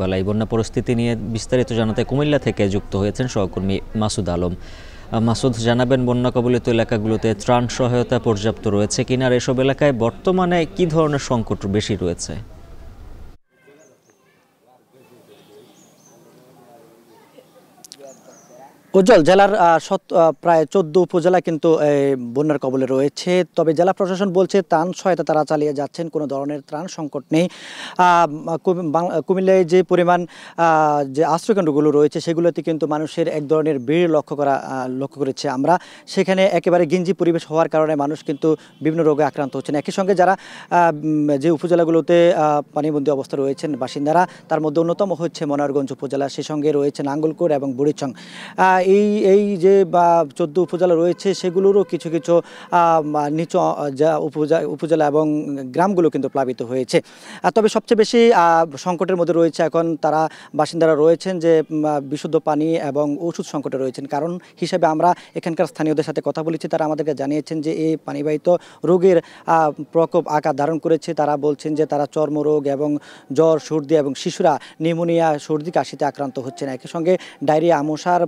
বালাই বন্যা পরিস্থিতি নিয়ে বিস্তারিত জানাতে কুমিল্লা থেকে যুক্ত হয়েছেন সহকর্মী মাসুদ আলম মাসুদ জানাবেন বন্যা কবলিত এলাকাগুলোতে ত্রাণ সহায়তা পর্যাপ্ত রয়েছে কিনা এসব এলাকায় বর্তমানে কি ধরনের সংকট বেশি রয়েছে উজ্জ্বল জেলার প্রায় চোদ্দ উপজেলা কিন্তু বন্যার কবলে রয়েছে তবে জেলা প্রশাসন বলছে ত্রাণ সহায়তা তারা চালিয়ে যাচ্ছেন কোনো ধরনের ত্রাণ সংকট নেই কুমিল্লায় যে পরিমাণ যে আশ্রয়কেন্দ্রগুলো রয়েছে সেগুলোতে কিন্তু মানুষের এক ধরনের ভিড় লক্ষ্য করা লক্ষ্য করেছে আমরা সেখানে একেবারে গিঞ্জি পরিবেশ হওয়ার কারণে মানুষ কিন্তু বিভিন্ন রোগে আক্রান্ত হচ্ছেন একই সঙ্গে যারা যে উপজেলাগুলোতে পানিবন্দি অবস্থা রয়েছেন বাসিন্দারা তার মধ্যে অন্যতম হচ্ছে মনোয়ারগঞ্জ উপজেলা সেই সঙ্গে রয়েছে নাঙ্গলকোট এবং বুড়িচং এই এই যে বা চোদ্দ উপজেলা রয়েছে সেগুলোরও কিছু কিছু নিচু যা উপজেলা উপজেলা এবং গ্রামগুলো কিন্তু প্লাবিত হয়েছে তবে সবচেয়ে বেশি সংকটের মধ্যে রয়েছে এখন তারা বাসিন্দারা রয়েছেন যে বিশুদ্ধ পানি এবং ওষুধ সংকটে রয়েছেন কারণ হিসেবে আমরা এখানকার স্থানীয়দের সাথে কথা বলেছি তারা আমাদেরকে জানিয়েছেন যে এই পানিবাহিত রোগের প্রকোপ আকার ধারণ করেছে তারা বলছেন যে তারা চর্মরোগ এবং জ্বর সর্দি এবং শিশুরা নিউমোনিয়া সর্দি কাশিতে আক্রান্ত হচ্ছেন একই সঙ্গে ডায়রিয়া আমসার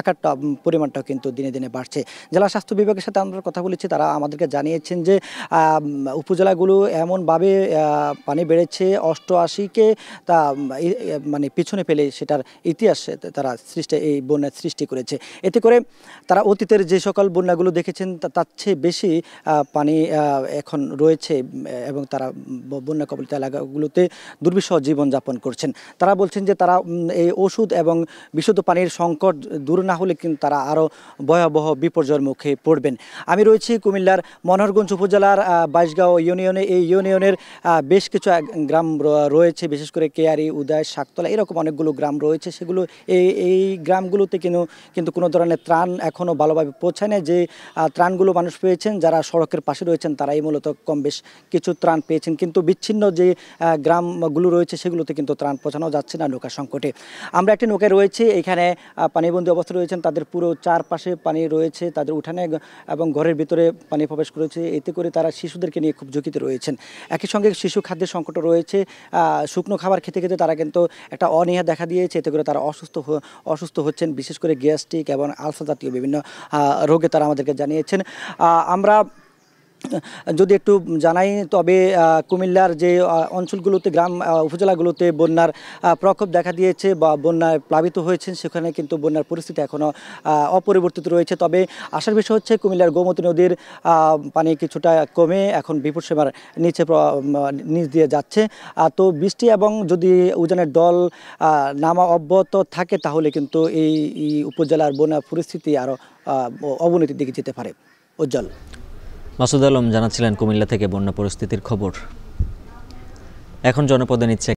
আকারটা পরিমাণটাও কিন্তু দিনে দিনে বাড়ছে জেলা স্বাস্থ্য বিভাগের সাথে আমরা কথা বলেছি তারা আমাদেরকে জানিয়েছেন যে উপজেলাগুলো এমনভাবে পানি বেড়েছে অষ্টআশিকে তা মানে পিছনে ফেলে সেটার ইতিহাস তারা সৃষ্টি এই বন্যার সৃষ্টি করেছে এতে করে তারা অতীতের যে সকল বন্যাগুলো দেখেছেন তার চেয়ে বেশি পানি এখন রয়েছে এবং তারা বন্যা কবলিত এলাকাগুলোতে দুর্বিষহ জীবনযাপন করছেন তারা বলছেন যে তারা এই ওষুধ এবং বিশুদ্ধ পানির সংকট দূর দূর না হলে কিন্তু তারা আরও ভয়াবহ বিপর্যয়ের মুখে পড়বেন আমি রয়েছি কুমিল্লার মনোহরগঞ্জ উপজেলার বাইশগাঁও ইউনিয়নে এই ইউনিয়নের বেশ কিছু গ্রাম রয়েছে বিশেষ করে কেয়ারি উদয় শাকতলা এরকম অনেকগুলো গ্রাম রয়েছে সেগুলো এই এই গ্রামগুলোতে কিন্তু কিন্তু কোনো ধরনের ত্রাণ এখনও ভালোভাবে পৌঁছায় না যে ত্রাণগুলো মানুষ পেয়েছেন যারা সড়কের পাশে রয়েছেন তারাই মূলত কম বেশ কিছু ত্রাণ পেয়েছেন কিন্তু বিচ্ছিন্ন যে গ্রামগুলো রয়েছে সেগুলোতে কিন্তু ত্রাণ পৌঁছানো যাচ্ছে না নৌকা সংকটে আমরা একটি নৌকায় রয়েছি এখানে পানিবন্দী অবস্থা রয়েছেন তাদের পুরো চারপাশে পানি রয়েছে তাদের উঠানে এবং ঘরের ভিতরে পানি প্রবেশ করেছে এতে করে তারা শিশুদেরকে নিয়ে খুব ঝুঁকিতে রয়েছেন একই সঙ্গে শিশু খাদ্যের সংকটও রয়েছে শুকনো খাবার খেতে খেতে তারা কিন্তু একটা অনীহা দেখা দিয়েছে এতে করে তারা অসুস্থ অসুস্থ হচ্ছেন বিশেষ করে গ্যাস্ট্রিক এবং আলসা জাতীয় বিভিন্ন রোগে তারা আমাদেরকে জানিয়েছেন আমরা যদি একটু জানাই তবে কুমিল্লার যে অঞ্চলগুলোতে গ্রাম উপজেলাগুলোতে বন্যার প্রকোপ দেখা দিয়েছে বা বন্যায় প্লাবিত হয়েছে সেখানে কিন্তু বন্যার পরিস্থিতি এখনও অপরিবর্তিত রয়েছে তবে আসার বিষয় হচ্ছে কুমিল্লার গোমতী নদীর পানি কিছুটা কমে এখন বিপুল সীমার নিচে নিচ দিয়ে যাচ্ছে তো বৃষ্টি এবং যদি উজানের দল নামা অব্যাহত থাকে তাহলে কিন্তু এই উপজেলার বন্যার পরিস্থিতি আরও অবনতির দিকে যেতে পারে উজ্জ্বল মাসুদ আলম জানাচ্ছিলেন কুমিল্লা থেকে বন্যা পরিস্থিতির খবর এখন জনপদে নিচ্ছে